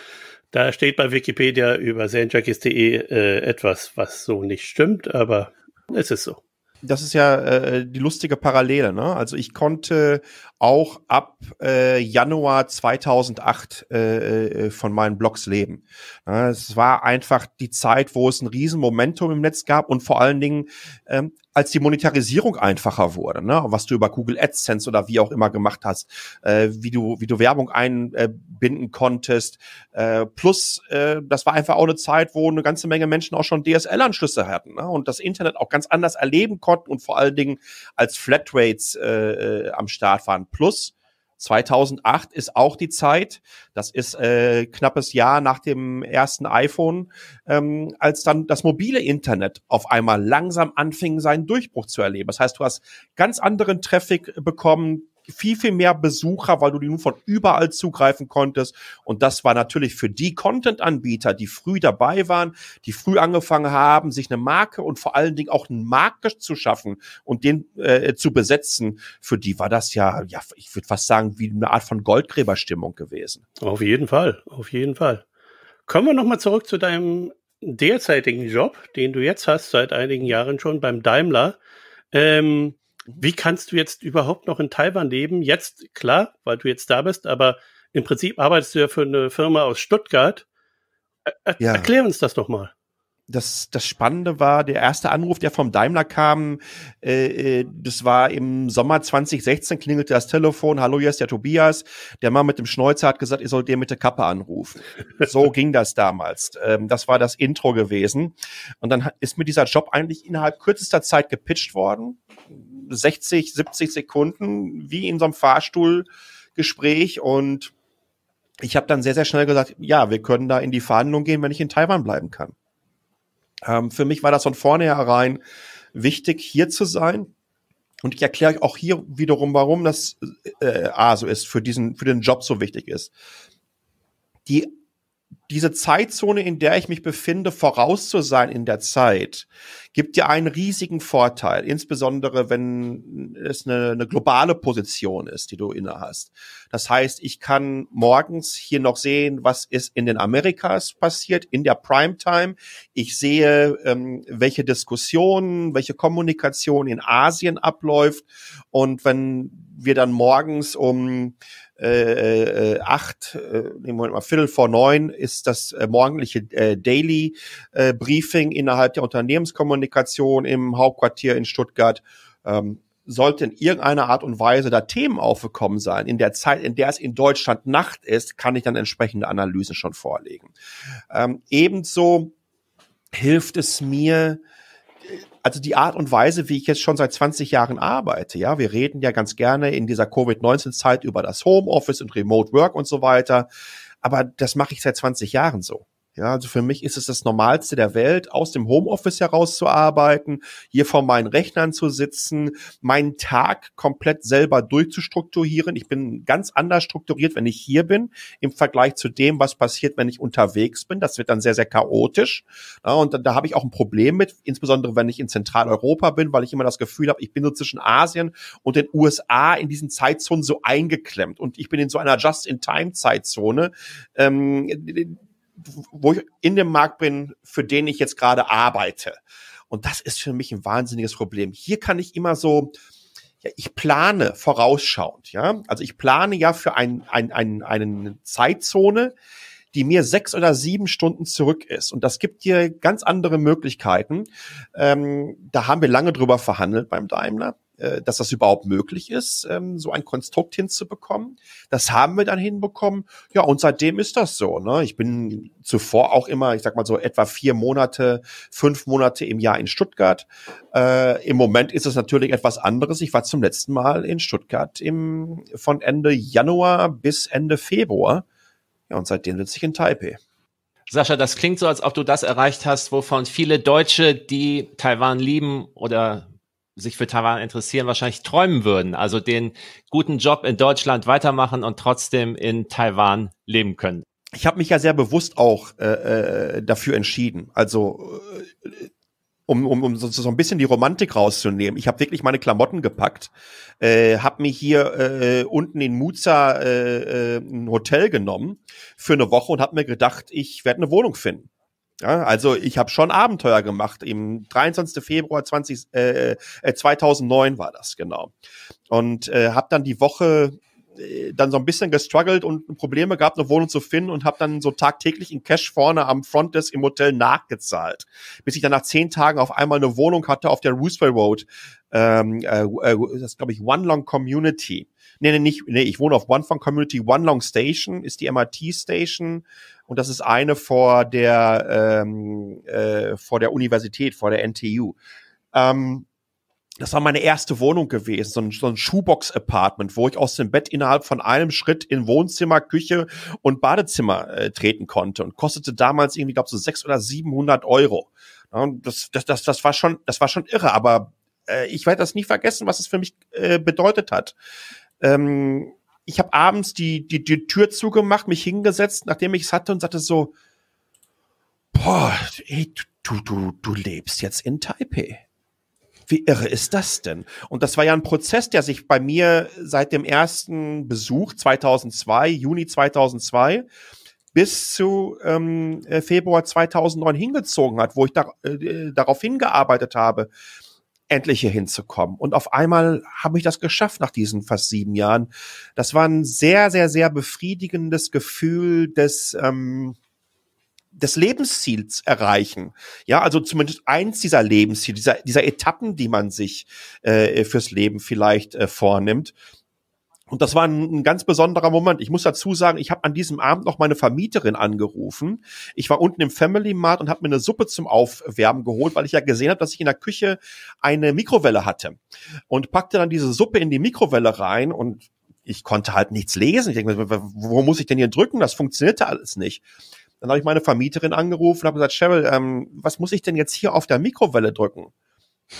Da steht bei Wikipedia über serienjunkies.de äh, etwas, was so nicht stimmt, aber es ist so. Das ist ja äh, äh die lustige Parallele, ne? Also ich konnte auch ab äh, Januar 2008 äh, äh, von meinen Blogs leben. Ja, es war einfach die Zeit, wo es ein Riesenmomentum im Netz gab und vor allen Dingen, ähm, als die Monetarisierung einfacher wurde, ne? was du über Google AdSense oder wie auch immer gemacht hast, äh, wie du wie du Werbung einbinden konntest. Äh, plus, äh, das war einfach auch eine Zeit, wo eine ganze Menge Menschen auch schon DSL-Anschlüsse hatten ne? und das Internet auch ganz anders erleben konnten und vor allen Dingen als Flatrates äh, äh am Start waren Plus 2008 ist auch die Zeit, das ist äh, knappes Jahr nach dem ersten iPhone, ähm, als dann das mobile Internet auf einmal langsam anfing, seinen Durchbruch zu erleben. Das heißt, du hast ganz anderen Traffic bekommen, viel, viel mehr Besucher, weil du die nun von überall zugreifen konntest. Und das war natürlich für die Content-Anbieter, die früh dabei waren, die früh angefangen haben, sich eine Marke und vor allen Dingen auch einen Markt zu schaffen und den äh, zu besetzen. Für die war das ja, ja, ich würde fast sagen, wie eine Art von Goldgräberstimmung gewesen. Auf jeden Fall, auf jeden Fall. Kommen wir nochmal zurück zu deinem derzeitigen Job, den du jetzt hast, seit einigen Jahren schon beim Daimler. Ähm, wie kannst du jetzt überhaupt noch in Taiwan leben? Jetzt, klar, weil du jetzt da bist, aber im Prinzip arbeitest du ja für eine Firma aus Stuttgart. Er ja. Erklär uns das doch mal. Das, das Spannende war, der erste Anruf, der vom Daimler kam, äh, äh das war im Sommer 2016, klingelte das Telefon, hallo, hier ist der Tobias. Der Mann mit dem Schnäuzer hat gesagt, ihr sollt dir mit der Kappe anrufen. So ging das damals. Ähm, das war das Intro gewesen. Und dann ist mir dieser Job eigentlich innerhalb kürzester Zeit gepitcht worden 60, 70 Sekunden, wie in so einem Fahrstuhlgespräch und ich habe dann sehr, sehr schnell gesagt, ja, wir können da in die Verhandlung gehen, wenn ich in Taiwan bleiben kann. Ähm, für mich war das von vornherein wichtig, hier zu sein. Und ich erkläre euch auch hier wiederum, warum das äh, A so ist, für diesen, für den Job so wichtig ist. Die diese Zeitzone, in der ich mich befinde, voraus zu sein in der Zeit, gibt dir einen riesigen Vorteil, insbesondere wenn es eine, eine globale Position ist, die du inne hast. Das heißt, ich kann morgens hier noch sehen, was ist in den Amerikas passiert, in der Primetime. Ich sehe, ähm, welche Diskussionen, welche Kommunikation in Asien abläuft. Und wenn wir dann morgens um äh, äh, acht, äh, Moment mal, Viertel vor neun ist das äh, morgendliche äh, Daily äh, Briefing innerhalb der Unternehmenskommunikation im Hauptquartier in Stuttgart. Ähm, sollte in irgendeiner Art und Weise da Themen aufgekommen sein, in der Zeit, in der es in Deutschland Nacht ist, kann ich dann entsprechende Analysen schon vorlegen. Ähm, ebenso hilft es mir, also die Art und Weise, wie ich jetzt schon seit 20 Jahren arbeite, ja, wir reden ja ganz gerne in dieser Covid-19-Zeit über das Homeoffice und Remote Work und so weiter, aber das mache ich seit 20 Jahren so. Ja, also für mich ist es das Normalste der Welt, aus dem Homeoffice herauszuarbeiten, hier vor meinen Rechnern zu sitzen, meinen Tag komplett selber durchzustrukturieren. Ich bin ganz anders strukturiert, wenn ich hier bin, im Vergleich zu dem, was passiert, wenn ich unterwegs bin. Das wird dann sehr, sehr chaotisch. Ja, und da, da habe ich auch ein Problem mit, insbesondere wenn ich in Zentraleuropa bin, weil ich immer das Gefühl habe, ich bin so zwischen Asien und den USA in diesen Zeitzonen so eingeklemmt und ich bin in so einer Just-in-Time-Zeitzone. Ähm, wo ich in dem Markt bin, für den ich jetzt gerade arbeite. Und das ist für mich ein wahnsinniges Problem. Hier kann ich immer so, ja, ich plane vorausschauend, ja. Also ich plane ja für ein, ein, ein, eine Zeitzone, die mir sechs oder sieben Stunden zurück ist. Und das gibt dir ganz andere Möglichkeiten. Ähm, da haben wir lange drüber verhandelt beim Daimler. Äh, dass das überhaupt möglich ist, ähm, so ein Konstrukt hinzubekommen. Das haben wir dann hinbekommen. Ja, und seitdem ist das so. Ne? Ich bin zuvor auch immer, ich sag mal so etwa vier Monate, fünf Monate im Jahr in Stuttgart. Äh, Im Moment ist es natürlich etwas anderes. Ich war zum letzten Mal in Stuttgart im, von Ende Januar bis Ende Februar. Ja, und seitdem sitze ich in Taipei. Sascha, das klingt so, als ob du das erreicht hast, wovon viele Deutsche, die Taiwan lieben oder sich für Taiwan interessieren, wahrscheinlich träumen würden. Also den guten Job in Deutschland weitermachen und trotzdem in Taiwan leben können. Ich habe mich ja sehr bewusst auch äh, äh dafür entschieden. Also äh, um, um, um so, so ein bisschen die Romantik rauszunehmen. Ich habe wirklich meine Klamotten gepackt, äh, habe mir hier äh, unten in Muza äh, äh, ein Hotel genommen für eine Woche und habe mir gedacht, ich werde eine Wohnung finden. Ja, also ich habe schon Abenteuer gemacht. Im 23. Februar 20, äh, 2009 äh, war das genau. Und äh, habe dann die Woche äh, dann so ein bisschen gestruggelt und Probleme gehabt, eine Wohnung zu finden und habe dann so tagtäglich in Cash vorne am Frontdesk im Hotel nachgezahlt, bis ich dann nach zehn Tagen auf einmal eine Wohnung hatte auf der Roosevelt Road, ähm, äh, äh das glaube ich One Long Community. Nee, nee, nicht, nee, ich wohne auf One Long Community, One Long Station ist die MIT Station und das ist eine vor der ähm, äh, vor der Universität, vor der NTU. Ähm, das war meine erste Wohnung gewesen, so ein, so ein Schuhbox-Apartment, wo ich aus dem Bett innerhalb von einem Schritt in Wohnzimmer, Küche und Badezimmer äh, treten konnte und kostete damals irgendwie, glaube ich, so sechs oder siebenhundert Euro. Ja, das, das, das, das war schon, das war schon irre, aber äh, ich werde das nie vergessen, was es für mich äh, bedeutet hat. Ähm, ich habe abends die, die, die Tür zugemacht, mich hingesetzt, nachdem ich es hatte und sagte so, boah, ey, du, du, du lebst jetzt in Taipei wie irre ist das denn? Und das war ja ein Prozess, der sich bei mir seit dem ersten Besuch 2002, Juni 2002, bis zu ähm, äh, Februar 2009 hingezogen hat, wo ich da, äh, darauf hingearbeitet habe, endlich hier hinzukommen. Und auf einmal habe ich das geschafft nach diesen fast sieben Jahren. Das war ein sehr, sehr, sehr befriedigendes Gefühl des... Ähm, des Lebensziels erreichen. Ja, also zumindest eins dieser Lebensziele, dieser, dieser Etappen, die man sich äh, fürs Leben vielleicht äh, vornimmt. Und das war ein, ein, ganz besonderer Moment. Ich muss dazu sagen, ich habe an diesem Abend noch meine Vermieterin angerufen. Ich war unten im Family Mart und habe mir eine Suppe zum Aufwärmen geholt, weil ich ja gesehen habe, dass ich in der Küche eine Mikrowelle hatte. Und packte dann diese Suppe in die Mikrowelle rein und ich konnte halt nichts lesen. Ich denke, wo muss ich denn hier drücken? Das funktionierte alles nicht. Dann habe ich meine Vermieterin angerufen und habe gesagt, Cheryl, ähm, was muss ich denn jetzt hier auf der Mikrowelle drücken?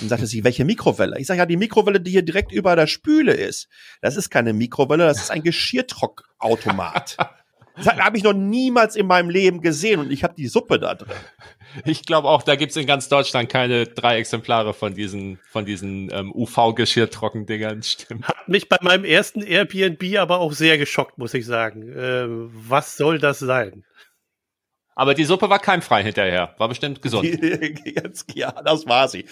Dann sagte sie, welche Mikrowelle? Ich sage, ja, die Mikrowelle, die hier direkt über der Spüle ist. Das ist keine Mikrowelle, das ist ein Geschirrtrockautomat. Das habe ich noch niemals in meinem Leben gesehen und ich habe die Suppe da drin. Ich glaube auch, da gibt's in ganz Deutschland keine drei Exemplare von diesen, von diesen ähm, UV-Geschirrtrockendingern, stimmt. Hat mich bei meinem ersten Airbnb aber auch sehr geschockt, muss ich sagen. Ähm, was soll das sein? Aber die Suppe war keimfrei hinterher. War bestimmt gesund. Ganz klar, das war sie.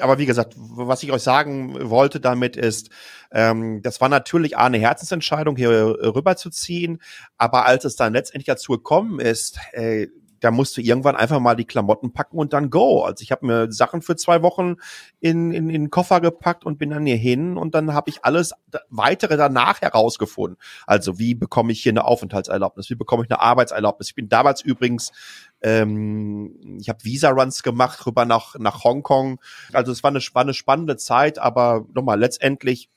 Aber wie gesagt, was ich euch sagen wollte damit ist, ähm, das war natürlich eine Herzensentscheidung, hier rüberzuziehen. Aber als es dann letztendlich dazu gekommen ist, äh, da musst du irgendwann einfach mal die Klamotten packen und dann go. Also ich habe mir Sachen für zwei Wochen in, in, in den Koffer gepackt und bin dann hier hin und dann habe ich alles weitere danach herausgefunden. Also wie bekomme ich hier eine Aufenthaltserlaubnis, wie bekomme ich eine Arbeitserlaubnis. Ich bin damals übrigens ähm, ich habe Visa-Runs gemacht rüber nach, nach Hongkong. Also es war eine, war eine spannende Zeit, aber nochmal, letztendlich,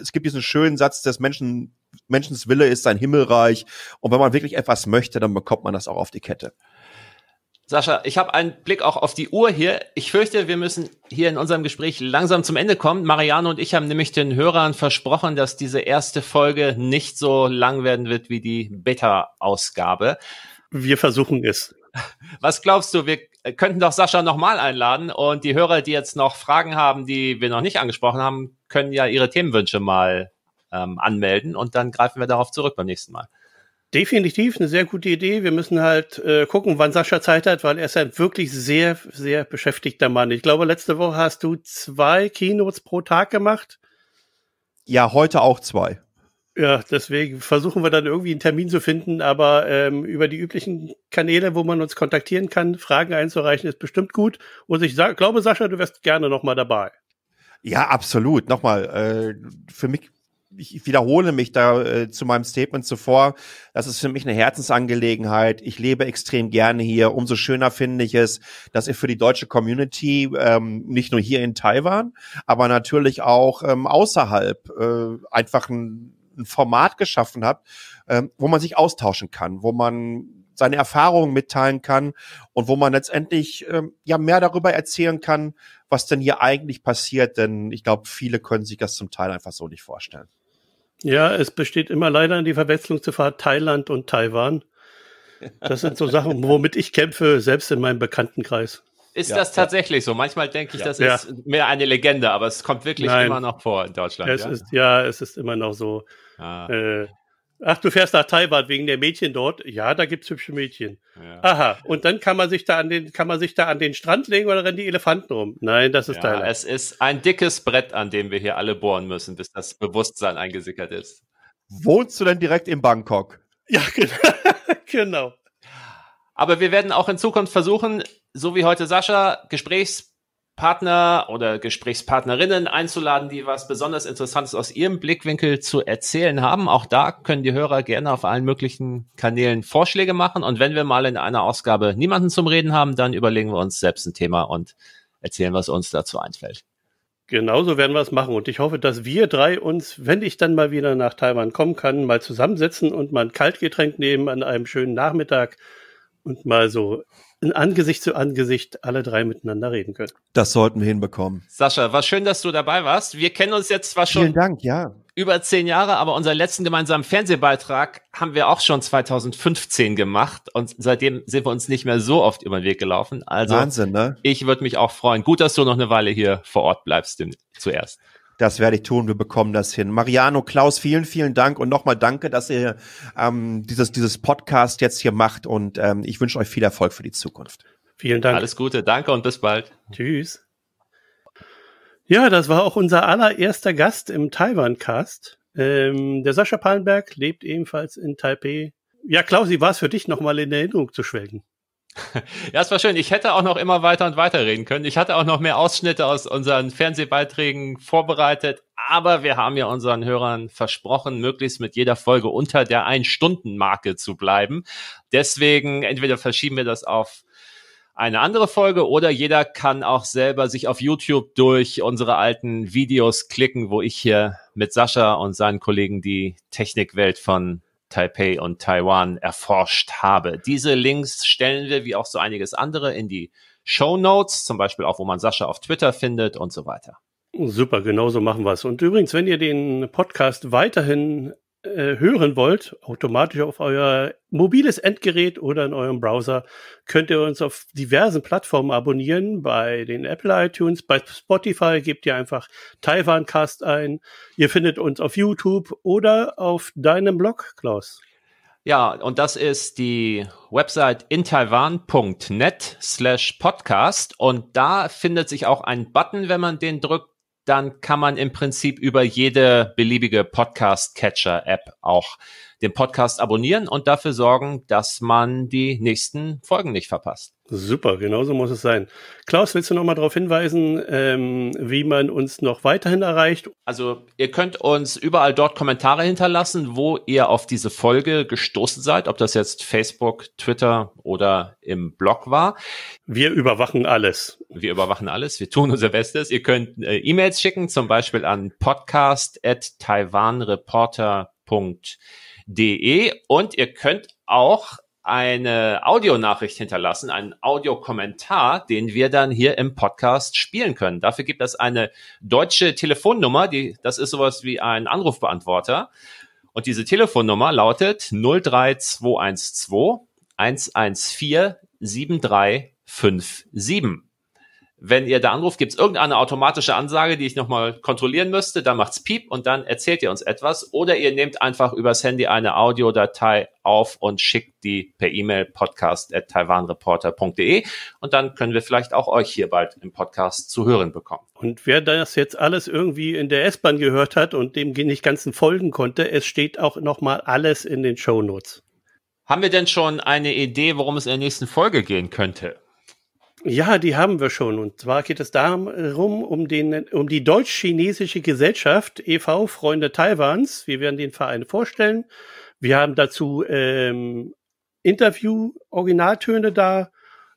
es gibt diesen schönen Satz dass Menschen, Menschenswille ist sein Himmelreich. Und wenn man wirklich etwas möchte, dann bekommt man das auch auf die Kette. Sascha, ich habe einen Blick auch auf die Uhr hier. Ich fürchte, wir müssen hier in unserem Gespräch langsam zum Ende kommen. Marianne und ich haben nämlich den Hörern versprochen, dass diese erste Folge nicht so lang werden wird wie die Beta-Ausgabe. Wir versuchen es. Was glaubst du, wir könnten doch Sascha nochmal einladen und die Hörer, die jetzt noch Fragen haben, die wir noch nicht angesprochen haben, können ja ihre Themenwünsche mal ähm, anmelden und dann greifen wir darauf zurück beim nächsten Mal. Definitiv eine sehr gute Idee. Wir müssen halt äh, gucken, wann Sascha Zeit hat, weil er ist ein wirklich sehr, sehr beschäftigter Mann. Ich glaube, letzte Woche hast du zwei Keynotes pro Tag gemacht. Ja, heute auch zwei. Ja, deswegen versuchen wir dann irgendwie einen Termin zu finden, aber ähm, über die üblichen Kanäle, wo man uns kontaktieren kann, Fragen einzureichen, ist bestimmt gut. Und ich glaube, Sascha, du wärst gerne nochmal dabei. Ja, absolut. Nochmal, äh, für mich ich wiederhole mich da äh, zu meinem Statement zuvor. Das ist für mich eine Herzensangelegenheit. Ich lebe extrem gerne hier. Umso schöner finde ich es, dass ihr für die deutsche Community ähm, nicht nur hier in Taiwan, aber natürlich auch ähm, außerhalb äh, einfach ein, ein Format geschaffen habt, ähm, wo man sich austauschen kann, wo man seine Erfahrungen mitteilen kann und wo man letztendlich ähm, ja mehr darüber erzählen kann, was denn hier eigentlich passiert. Denn ich glaube, viele können sich das zum Teil einfach so nicht vorstellen. Ja, es besteht immer leider die Verwechslung zu Thailand und Taiwan. Das sind so Sachen, womit ich kämpfe, selbst in meinem Bekanntenkreis. Ist ja, das tatsächlich ja. so? Manchmal denke ich, das ja. ist mehr eine Legende, aber es kommt wirklich Nein. immer noch vor in Deutschland. Es Ist, ja, es ist immer noch so. Ah. Äh, Ach, du fährst nach Taiwan wegen der Mädchen dort? Ja, da gibt's hübsche Mädchen. Ja. Aha. Und dann kann man sich da an den, kann man sich da an den Strand legen oder rennen die Elefanten rum? Nein, das ist ja, Thailand. Es ist ein dickes Brett, an dem wir hier alle bohren müssen, bis das Bewusstsein eingesickert ist. Wohnst du denn direkt in Bangkok? Ja, genau. genau. Aber wir werden auch in Zukunft versuchen, so wie heute Sascha, Gesprächs Partner oder Gesprächspartnerinnen einzuladen, die was besonders Interessantes aus ihrem Blickwinkel zu erzählen haben. Auch da können die Hörer gerne auf allen möglichen Kanälen Vorschläge machen. Und wenn wir mal in einer Ausgabe niemanden zum Reden haben, dann überlegen wir uns selbst ein Thema und erzählen, was uns dazu einfällt. Genauso werden wir es machen. Und ich hoffe, dass wir drei uns, wenn ich dann mal wieder nach Taiwan kommen kann, mal zusammensetzen und mal ein Kaltgetränk nehmen an einem schönen Nachmittag und mal so in Angesicht zu Angesicht alle drei miteinander reden können. Das sollten wir hinbekommen. Sascha, war schön, dass du dabei warst. Wir kennen uns jetzt zwar schon Dank, ja. über zehn Jahre, aber unseren letzten gemeinsamen Fernsehbeitrag haben wir auch schon 2015 gemacht und seitdem sind wir uns nicht mehr so oft über den Weg gelaufen. Also Wahnsinn, ne? Ich würde mich auch freuen. Gut, dass du noch eine Weile hier vor Ort bleibst zuerst. Das werde ich tun. Wir bekommen das hin. Mariano, Klaus, vielen, vielen Dank und nochmal danke, dass ihr ähm, dieses, dieses Podcast jetzt hier macht und ähm, ich wünsche euch viel Erfolg für die Zukunft. Vielen Dank. Alles Gute, danke und bis bald. Tschüss. Ja, das war auch unser allererster Gast im Taiwan-Cast. Ähm, der Sascha Palenberg lebt ebenfalls in Taipei. Ja, Klaus, wie war es für dich, nochmal in Erinnerung zu schwelgen? Ja, es war schön. Ich hätte auch noch immer weiter und weiter reden können. Ich hatte auch noch mehr Ausschnitte aus unseren Fernsehbeiträgen vorbereitet, aber wir haben ja unseren Hörern versprochen, möglichst mit jeder Folge unter der Ein-Stunden-Marke zu bleiben. Deswegen entweder verschieben wir das auf eine andere Folge oder jeder kann auch selber sich auf YouTube durch unsere alten Videos klicken, wo ich hier mit Sascha und seinen Kollegen die Technikwelt von Taipei und Taiwan erforscht habe. Diese Links stellen wir wie auch so einiges andere in die Show Notes, zum Beispiel auch, wo man Sascha auf Twitter findet und so weiter. Super, genau so machen wir es. Und übrigens, wenn ihr den Podcast weiterhin äh, hören wollt, automatisch auf euer mobiles Endgerät oder in eurem Browser, könnt ihr uns auf diversen Plattformen abonnieren. Bei den Apple iTunes, bei Spotify gebt ihr einfach Taiwancast ein. Ihr findet uns auf YouTube oder auf deinem Blog, Klaus. Ja, und das ist die Website intaiwan.net slash podcast. Und da findet sich auch ein Button, wenn man den drückt, dann kann man im Prinzip über jede beliebige Podcast-Catcher-App auch den Podcast abonnieren und dafür sorgen, dass man die nächsten Folgen nicht verpasst. Super, genauso muss es sein. Klaus, willst du noch mal darauf hinweisen, ähm, wie man uns noch weiterhin erreicht? Also ihr könnt uns überall dort Kommentare hinterlassen, wo ihr auf diese Folge gestoßen seid, ob das jetzt Facebook, Twitter oder im Blog war. Wir überwachen alles. Wir überwachen alles, wir tun unser Bestes. Ihr könnt äh, E-Mails schicken, zum Beispiel an podcast at taiwanreporter.de de und ihr könnt auch eine Audionachricht hinterlassen, einen Audiokommentar, den wir dann hier im Podcast spielen können. Dafür gibt es eine deutsche Telefonnummer, die das ist sowas wie ein Anrufbeantworter und diese Telefonnummer lautet 03212 114 7357. Wenn ihr da anruft, gibt es irgendeine automatische Ansage, die ich nochmal kontrollieren müsste. Dann macht's Piep und dann erzählt ihr uns etwas. Oder ihr nehmt einfach übers Handy eine Audiodatei auf und schickt die per E-Mail podcast at taiwanreporter.de und dann können wir vielleicht auch euch hier bald im Podcast zu hören bekommen. Und wer das jetzt alles irgendwie in der S-Bahn gehört hat und dem nicht ganzen folgen konnte, es steht auch nochmal alles in den Show Notes. Haben wir denn schon eine Idee, worum es in der nächsten Folge gehen könnte? Ja, die haben wir schon. Und zwar geht es darum, um, den, um die Deutsch-Chinesische Gesellschaft e.V. Freunde Taiwans. Wir werden den Verein vorstellen. Wir haben dazu ähm, Interview-Originaltöne da.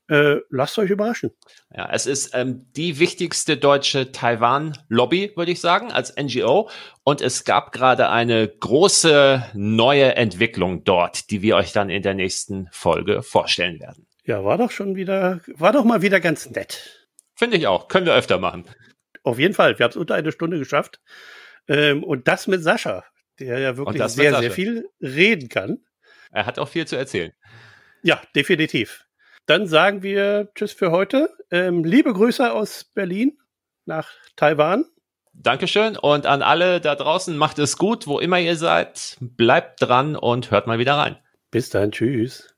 Äh, lasst euch überraschen. Ja, es ist ähm, die wichtigste deutsche Taiwan-Lobby, würde ich sagen, als NGO. Und es gab gerade eine große neue Entwicklung dort, die wir euch dann in der nächsten Folge vorstellen werden. Ja, war doch schon wieder, war doch mal wieder ganz nett. Finde ich auch. Können wir öfter machen. Auf jeden Fall. Wir haben es unter eine Stunde geschafft. Ähm, und das mit Sascha, der ja wirklich sehr, sehr viel reden kann. Er hat auch viel zu erzählen. Ja, definitiv. Dann sagen wir Tschüss für heute. Ähm, liebe Grüße aus Berlin nach Taiwan. Dankeschön und an alle da draußen, macht es gut, wo immer ihr seid. Bleibt dran und hört mal wieder rein. Bis dann, tschüss.